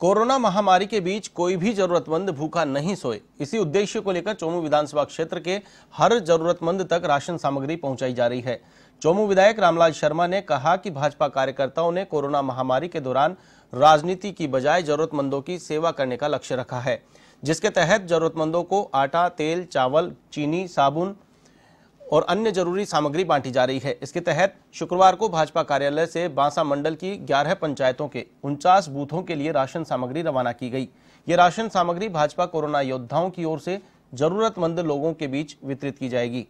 corona महामारी के बीच कोई भी जरूरतमंद भूखा नहीं सोए इसी उद्देश्य को लेकर चोमू विधानसभा क्षेत्र के हर जरूरतमंद तक राशन सामग्री पहुंचाई जा रही है चोमू विधायक रामलाल शर्मा ने कहा कि भाजपा कार्यकर्ताओं ने कोरोना महामारी के दौरान राजनीति की बजाय जरूरतमंदों की सेवा करने का लक्ष्य रखा है जिसके तहत जरूरतमंदों को आटा तेल चावल चीनी साबुन और अन्य जरूरी सामग्री बांटी जा रही है इसके तहत शुक्रवार को भाजपा कार्यालय से बांसा मंडल की 11 पंचायतों के उनचास बूथों के लिए राशन सामग्री रवाना की गई ये राशन सामग्री भाजपा कोरोना योद्धाओं की ओर से जरूरतमंद लोगों के बीच वितरित की जाएगी